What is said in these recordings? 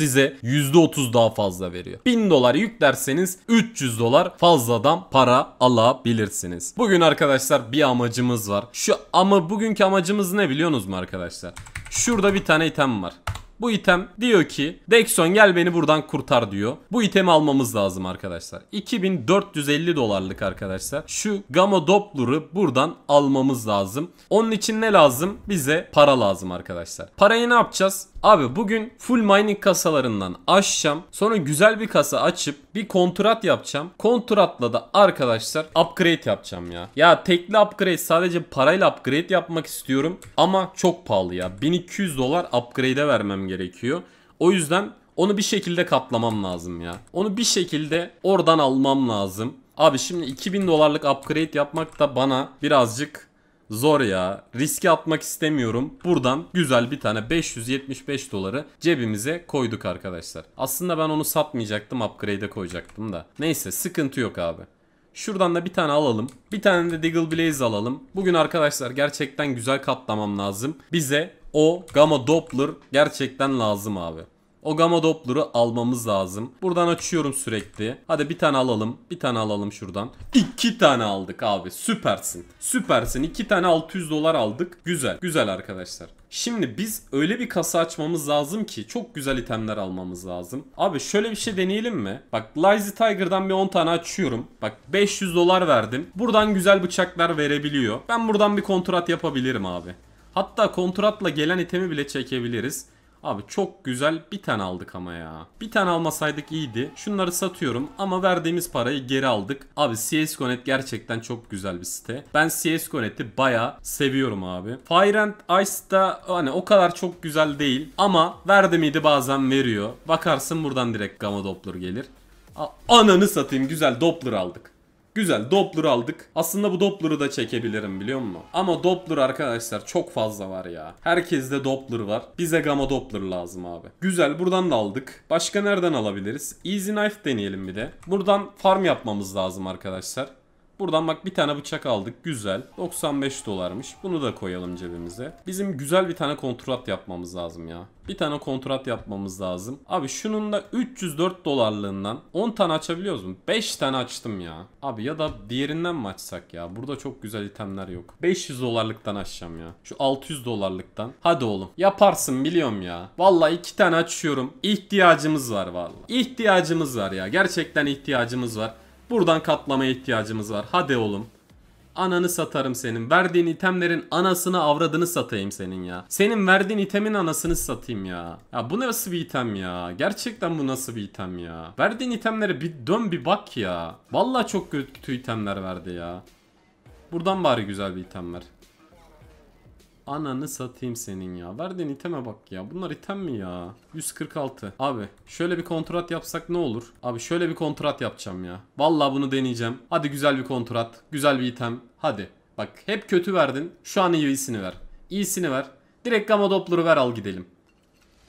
size %30 daha fazla veriyor. 1000 dolar yüklerseniz 300 dolar fazladan para alabilirsiniz. Bugün arkadaşlar bir amacımız var. Şu ama bugünkü amacımız ne biliyorsunuz mu arkadaşlar? Şurada bir tane item var. Bu item diyor ki Dexon gel beni buradan kurtar diyor. Bu itemi almamız lazım arkadaşlar. 2450 dolarlık arkadaşlar. Şu Gamma Doppler'ı buradan almamız lazım. Onun için ne lazım? Bize para lazım arkadaşlar. Parayı ne yapacağız? Abi bugün full mining kasalarından açacağım. Sonra güzel bir kasa açıp bir kontrat yapacağım. Kontratla da arkadaşlar upgrade yapacağım ya. Ya tekli upgrade sadece parayla upgrade yapmak istiyorum. Ama çok pahalı ya. 1200 dolar upgrade'e vermem gerekiyor. O yüzden onu bir şekilde katlamam lazım ya. Onu bir şekilde oradan almam lazım. Abi şimdi 2000 dolarlık upgrade yapmak da bana birazcık Zor ya. Riski atmak istemiyorum. Buradan güzel bir tane 575 doları cebimize koyduk arkadaşlar. Aslında ben onu satmayacaktım. Upgrade'e koyacaktım da. Neyse sıkıntı yok abi. Şuradan da bir tane alalım. Bir tane de Diggle Blaze alalım. Bugün arkadaşlar gerçekten güzel katlamam lazım. Bize o Gamma Doppler gerçekten lazım abi. O gamma Doppler'ı almamız lazım. Buradan açıyorum sürekli. Hadi bir tane alalım. Bir tane alalım şuradan. İki tane aldık abi. Süpersin. Süpersin. İki tane 600 dolar aldık. Güzel. Güzel arkadaşlar. Şimdi biz öyle bir kasa açmamız lazım ki çok güzel itemler almamız lazım. Abi şöyle bir şey deneyelim mi? Bak Lazy Tiger'dan bir 10 tane açıyorum. Bak 500 dolar verdim. Buradan güzel bıçaklar verebiliyor. Ben buradan bir kontrat yapabilirim abi. Hatta kontratla gelen itemi bile çekebiliriz. Abi çok güzel bir tane aldık ama ya. Bir tane almasaydık iyiydi. Şunları satıyorum ama verdiğimiz parayı geri aldık. Abi CSGO.net gerçekten çok güzel bir site. Ben CSGO.net'i baya seviyorum abi. Fire and da hani o kadar çok güzel değil ama verdi miydi bazen veriyor. Bakarsın buradan direkt Gamma Doppler gelir. Ananı satayım güzel Doppler aldık. Güzel Doppler aldık. Aslında bu Doppler'ı da çekebilirim biliyor musun? Ama Doppler arkadaşlar çok fazla var ya. Herkeste Doppler var. Bize Gamma Doppler lazım abi. Güzel buradan da aldık. Başka nereden alabiliriz? Easy Knife deneyelim bir de. Buradan farm yapmamız lazım arkadaşlar. Buradan bak bir tane bıçak aldık. Güzel. 95 dolarmış. Bunu da koyalım cebimize. Bizim güzel bir tane kontrat yapmamız lazım ya. Bir tane kontrat yapmamız lazım. Abi şunun da 304 dolarlığından 10 tane açabiliyoruz mu? 5 tane açtım ya. Abi ya da diğerinden mi açsak ya? Burada çok güzel itemler yok. 500 dolarlıktan açacağım ya. Şu 600 dolarlıktan. Hadi oğlum. Yaparsın biliyorum ya. Vallahi iki tane açıyorum. İhtiyacımız var vallahi. İhtiyacımız var ya. Gerçekten ihtiyacımız var. Buradan katlamaya ihtiyacımız var. Hadi oğlum. Ananı satarım senin. Verdiğin itemlerin anasını avradını satayım senin ya. Senin verdiğin itemin anasını satayım ya. Ya bu nasıl bir item ya? Gerçekten bu nasıl bir item ya? Verdiğin itemlere bir dön bir bak ya. Vallahi çok kötü itemler verdi ya. Buradan bari güzel bir item ver. Ananı satayım senin ya. Verdiğin iteme bak ya. Bunlar item mi ya? 146. Abi şöyle bir kontrat yapsak ne olur? Abi şöyle bir kontrat yapacağım ya. Vallahi bunu deneyeceğim. Hadi güzel bir kontrat. Güzel bir item. Hadi. Bak hep kötü verdin. Şu an iyisini ver. İyisini ver. Direkt gamma doppler'ı ver al gidelim.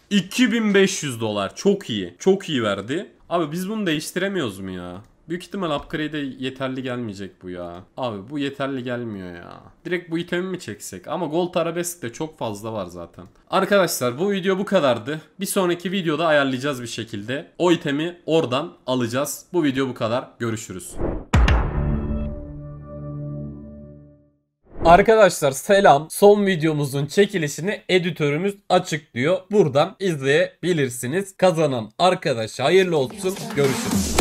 2500 dolar. Çok iyi. Çok iyi verdi. Abi biz bunu değiştiremiyoruz mu ya? Büyük ihtimal upgrade'e yeterli gelmeyecek bu ya. Abi bu yeterli gelmiyor ya. Direkt bu itemi mi çeksek? Ama gold arabesk de çok fazla var zaten. Arkadaşlar bu video bu kadardı. Bir sonraki videoda ayarlayacağız bir şekilde. O itemi oradan alacağız. Bu video bu kadar. Görüşürüz. Arkadaşlar selam. Son videomuzun çekilişini editörümüz açıklıyor. Buradan izleyebilirsiniz. Kazanan arkadaşa hayırlı olsun. Görüşürüz.